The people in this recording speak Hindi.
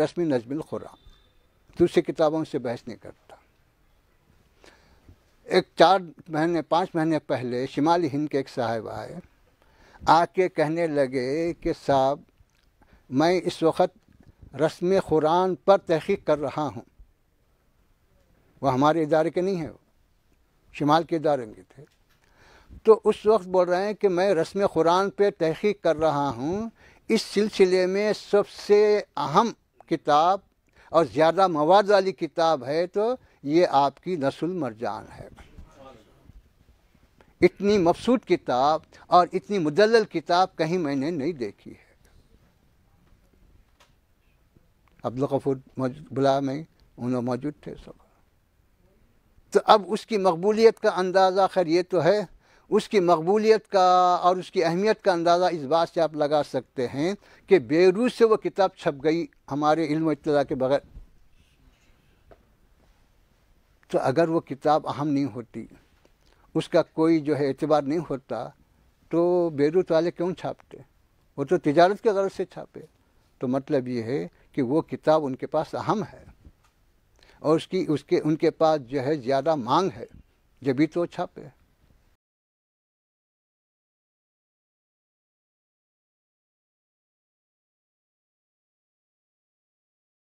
रश्मि नजमिल खुरा दूसरी किताबों से बहस नहीं करता एक चार महीने पाँच महीने पहले शिमाली हिंद के एक साहब आए आके कहने लगे कि साहब मैं इस वक्त रस्म कुरान पर तहकीक कर रहा हूँ वह हमारे इदारे के नहीं है शिमाल के इदारे के थे तो उस वक्त बोल रहे हैं कि मैं रस्म कुरान पर तहकीक कर रहा हूँ इस सिलसिले में सबसे अहम किताब और ज़्यादा मवाद वाली किताब है तो ये आपकी नसुल मरजान है इतनी मफसूद किताब और इतनी मुदल किताब कहीं मैंने नहीं देखी है अब्दुलकफूर बुला में उन्होंने मौजूद थे सब तो अब उसकी मकबूलीत का अंदाज़ा खैर ये तो है उसकी मकबूलीत का और उसकी अहमियत का अंदाज़ा इस बात से आप लगा सकते हैं कि बेरूस से वो किताब छप गई हमारे इल्म इतला के बगैर तो अगर वो किताब अहम नहीं होती उसका कोई जो है एतबार नहीं होता तो बेरूत वाले क्यों छापते वो तो तजारत के गर्ज से छापे तो मतलब ये है कि वो किताब उनके पास अहम है और उसकी उसके उनके पास जो है ज़्यादा मांग है जब भी तो छापे